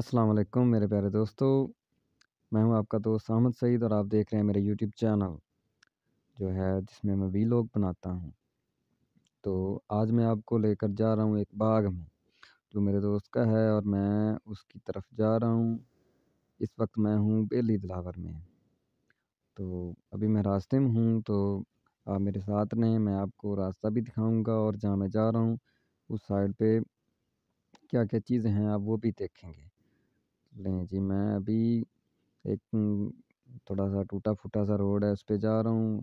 अस्सलाम वालेकुम मेरे प्यारे दोस्तों मैं हूं आपका दोस्त अहमद सईद और आप देख रहे हैं मेरा यूट्यूब चैनल जो है जिसमें मैं वी लोग बनाता हूं तो आज मैं आपको लेकर जा रहा हूं एक बाग में जो मेरे दोस्त का है और मैं उसकी तरफ जा रहा हूं इस वक्त मैं हूं बेली दिलावर में तो अभी मैं रास्ते में हूँ तो आप मेरे साथ रहें मैं आपको रास्ता भी दिखाऊँगा और जहाँ मैं जा रहा हूँ उस साइड पर क्या क्या चीज़ें हैं आप वो भी देखेंगे लें जी मैं अभी एक थोड़ा सा टूटा फूटा सा रोड है उस पर जा रहा हूँ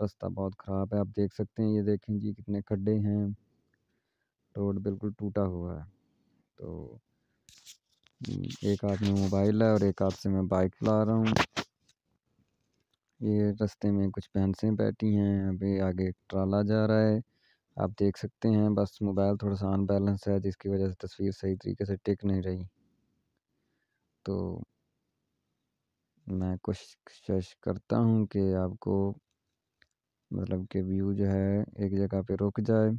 रास्ता बहुत ख़राब है आप देख सकते हैं ये देखें जी कितने खड्डे हैं रोड बिल्कुल टूटा हुआ है तो एक हाथ में मोबाइल है और एक हाथ से मैं बाइक चला रहा हूँ ये रास्ते में कुछ भैंसें बैठी हैं अभी आगे एक ट्राला जा रहा है आप देख सकते हैं बस मोबाइल थोड़ा सा अनबैलेंस है जिसकी वजह से तस्वीर सही तरीके से टिक नहीं रही तो मैं कोशिश करता हूँ कि आपको मतलब कि व्यू जो है एक जगह पे रुक जाए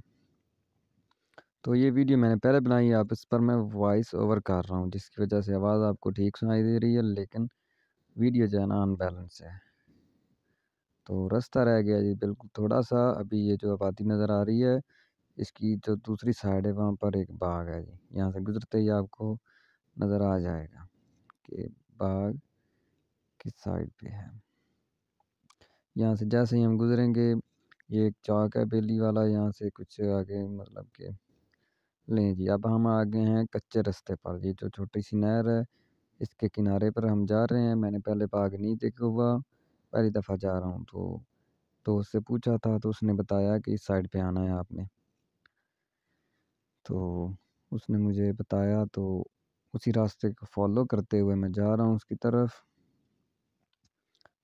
तो ये वीडियो मैंने पहले बनाई आप इस पर मैं वॉइस ओवर कर रहा हूँ जिसकी वजह से आवाज़ आपको ठीक सुनाई दे रही है लेकिन वीडियो जो है ना अनबैलेंस है तो रास्ता रह गया जी बिल्कुल थोड़ा सा अभी ये जो आबादी नज़र आ रही है इसकी जो दूसरी साइड है वहाँ पर एक बाग है जी यहाँ से गुजरते ही आपको नज़र आ जाएगा के बाग की साइड पे है यहाँ से जैसे ही हम गुजरेंगे ये एक चौक है बेली वाला यहाँ से कुछ आगे मतलब के लें जी अब हम आगे हैं कच्चे रास्ते पर ये जो छोटी सी नहर है इसके किनारे पर हम जा रहे हैं मैंने पहले बाग नहीं देखा हुआ पहली दफ़ा जा रहा हूँ तो तो उससे पूछा था तो उसने बताया कि इस साइड पे आना है आपने तो उसने मुझे बताया तो उसी रास्ते को फॉलो करते हुए मैं जा रहा हूँ उसकी तरफ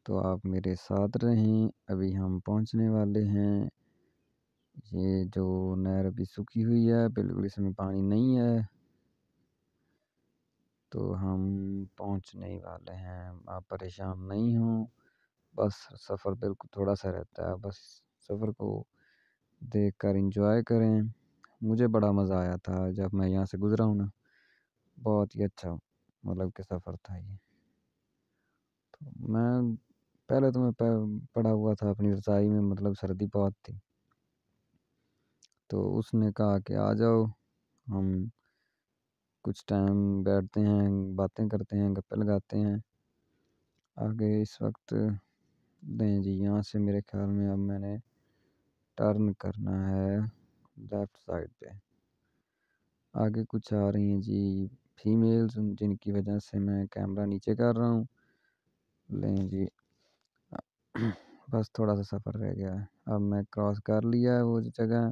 तो आप मेरे साथ रहें अभी हम पहुँचने वाले हैं ये जो नहर अभी सूखी हुई है बिल्कुल इसमें पानी नहीं है तो हम पहुँचने वाले हैं आप परेशान नहीं हों बस सफ़र बिल्कुल थोड़ा सा रहता है बस सफ़र को देख कर इंजॉय करें मुझे बड़ा मज़ा आया था जब मैं यहाँ से गुज़रा हूँ ना बहुत ही अच्छा मतलब कि सफ़र था ये तो मैं पहले तो मैं पढ़ा हुआ था अपनी रसाई में मतलब सर्दी बहुत थी तो उसने कहा कि आ जाओ हम कुछ टाइम बैठते हैं बातें करते हैं गप्पे लगाते हैं आगे इस वक्त नहीं जी यहाँ से मेरे ख्याल में अब मैंने टर्न करना है लेफ़्ट साइड पे आगे कुछ आ रही हैं जी फीमेल्स जिनकी वजह से मैं कैमरा नीचे कर रहा हूँ लें जी बस थोड़ा सा सफ़र रह गया है अब मैं क्रॉस कर लिया है वो जगह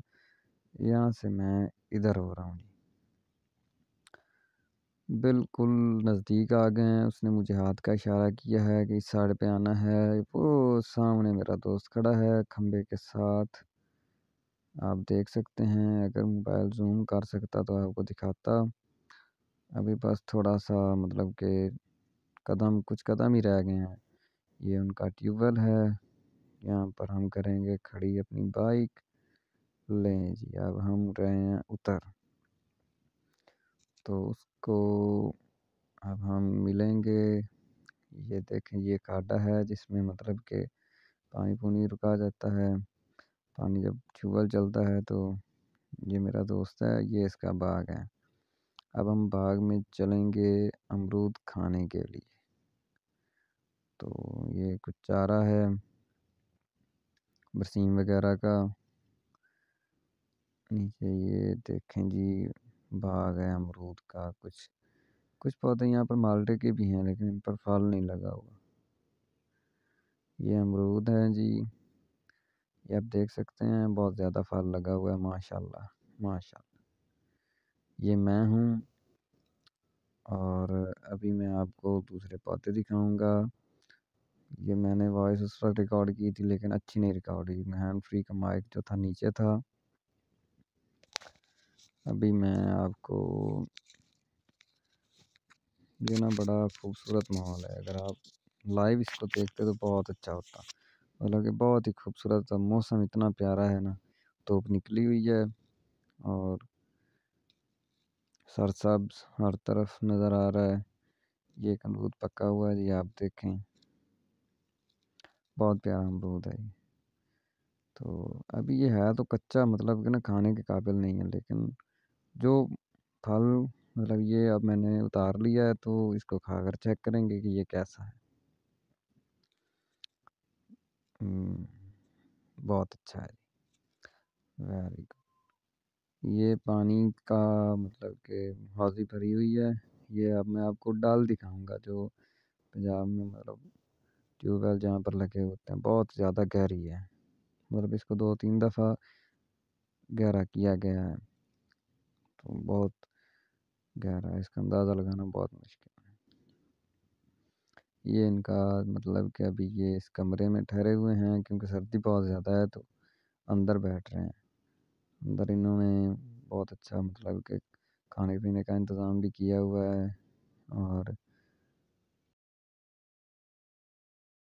यहाँ से मैं इधर हो रहा हूँ जी बिल्कुल नज़दीक आ गए हैं उसने मुझे हाथ का इशारा किया है कि इस साइड पे आना है वो सामने मेरा दोस्त खड़ा है खम्बे के साथ आप देख सकते हैं अगर मोबाइल जूम कर सकता तो आपको दिखाता अभी बस थोड़ा सा मतलब के कदम कुछ कदम ही रह गए हैं ये उनका ट्यूबवेल है यहाँ पर हम करेंगे खड़ी अपनी बाइक लें जी अब हम रहे हैं उतर तो उसको अब हम मिलेंगे ये देखें ये काटा है जिसमें मतलब के पानी पुनी रुका जाता है पानी जब ट्यूबवेल चलता है तो ये मेरा दोस्त है ये इसका बाग है अब हम बाग में चलेंगे अमरूद खाने के लिए तो ये कुछ चारा है बरसीम वगैरह का नीचे ये देखें जी बाग है अमरूद का कुछ कुछ पौधे यहाँ पर माल्टे के भी हैं लेकिन इन पर फल नहीं लगा हुआ ये अमरूद है जी ये आप देख सकते हैं बहुत ज़्यादा फल लगा हुआ है माशाल्लाह माशाल्लाह ये मैं हूँ और अभी मैं आपको दूसरे पौधे दिखाऊंगा ये मैंने वॉइस उस वक्त रिकॉर्ड की थी लेकिन अच्छी नहीं रिकॉर्ड हुई हैंड फ्री का माइक जो था नीचे था अभी मैं आपको ये ना बड़ा खूबसूरत माहौल है अगर आप लाइव इसको देखते तो बहुत अच्छा होता मतलब कि बहुत ही खूबसूरत मौसम इतना प्यारा है ना धूप निकली हुई है और सरसब्ज हर तरफ नजर आ रहा है ये एक अमरूद पका हुआ है ये आप देखें बहुत प्यारा अमरूद है ये तो अभी ये है तो कच्चा मतलब कि ना खाने के काबिल नहीं है लेकिन जो फल मतलब ये अब मैंने उतार लिया है तो इसको खाकर चेक करेंगे कि ये कैसा है हम्म, बहुत अच्छा है वेरी गुड ये पानी का मतलब के हौज़ी भरी हुई है। ये अब मैं आपको डाल दिखाऊंगा जो पंजाब में मतलब ट्यूबवेल जहाँ पर लगे होते हैं बहुत ज़्यादा गहरी है मतलब इसको दो तीन दफ़ा गहरा किया गया है तो बहुत गहरा है इसका अंदाज़ा लगाना बहुत मुश्किल है ये इनका मतलब कि अभी ये इस कमरे में ठहरे हुए हैं क्योंकि सर्दी बहुत ज़्यादा है तो अंदर बैठ रहे हैं अंदर इन्होंने बहुत अच्छा मतलब के खाने पीने का इंतजाम भी किया हुआ है और--